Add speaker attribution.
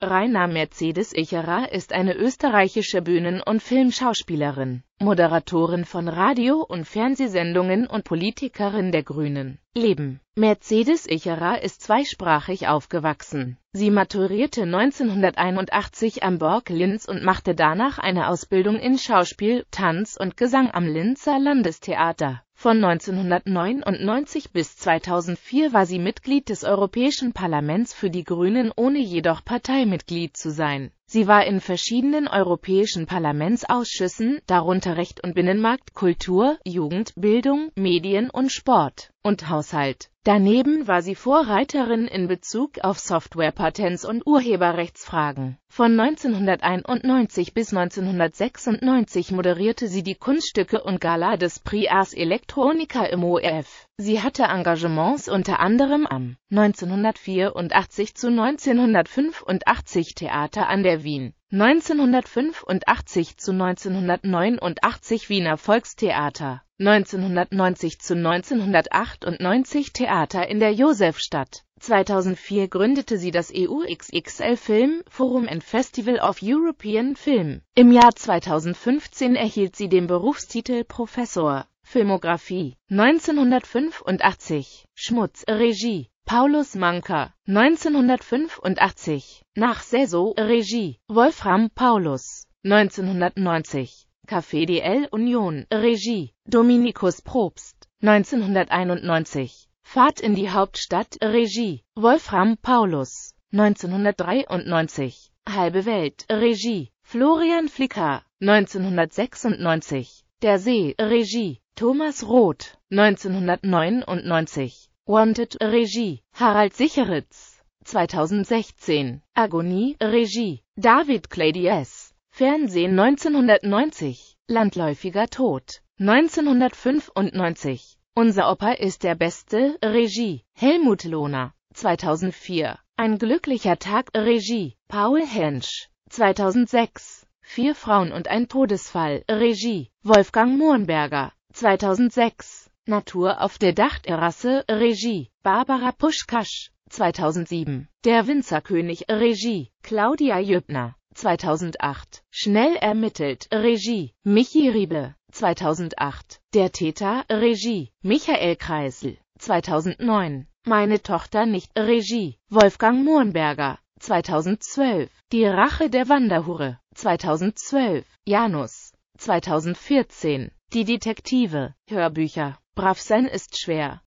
Speaker 1: Rainer Mercedes Echerer ist eine österreichische Bühnen- und Filmschauspielerin, Moderatorin von Radio- und Fernsehsendungen und Politikerin der Grünen. Leben Mercedes Echerer ist zweisprachig aufgewachsen. Sie maturierte 1981 am Borg Linz und machte danach eine Ausbildung in Schauspiel, Tanz und Gesang am Linzer Landestheater. Von 1999 bis 2004 war sie Mitglied des Europäischen Parlaments für die Grünen, ohne jedoch Parteimitglied zu sein Sie war in verschiedenen europäischen Parlamentsausschüssen, darunter Recht und Binnenmarkt, Kultur, Jugend, Bildung, Medien und Sport und Haushalt. Daneben war sie Vorreiterin in Bezug auf Softwarepatents und Urheberrechtsfragen. Von 1991 bis 1996 moderierte sie die Kunststücke und Gala des Prix Ars Electronica im ORF. Sie hatte Engagements unter anderem am 1984 zu 1985 Theater an der Wien, 1985 zu 1989 Wiener Volkstheater, 1990 zu 1998 Theater in der Josefstadt 2004 gründete sie das EUXXL Film Forum and Festival of European Film. Im Jahr 2015 erhielt sie den Berufstitel Professor Filmografie 1985 Schmutz Regie Paulus Manka 1985 Nach Saison Regie Wolfram Paulus 1990 Café DL Union Regie Dominikus Probst 1991 Fahrt in die Hauptstadt, Regie, Wolfram Paulus, 1993, Halbe Welt, Regie, Florian Flicker, 1996, Der See, Regie, Thomas Roth, 1999, Wanted, Regie, Harald Sicheritz, 2016, Agonie, Regie, David Cladies, Fernsehen 1990, Landläufiger Tod, 1995, unser Opa ist der Beste, Regie, Helmut Lohner, 2004. Ein glücklicher Tag, Regie, Paul Hensch, 2006. Vier Frauen und ein Todesfall, Regie, Wolfgang Mohrenberger, 2006. Natur auf der Dachterrasse, Regie, Barbara Puschkasch, 2007. Der Winzerkönig, Regie, Claudia Jübner, 2008. Schnell ermittelt, Regie, Michi Riebe. 2008. Der Täter, Regie, Michael Kreisel. 2009. Meine Tochter nicht, Regie, Wolfgang Mohrenberger. 2012. Die Rache der Wanderhure. 2012. Janus. 2014. Die Detektive. Hörbücher. Brav sein ist schwer.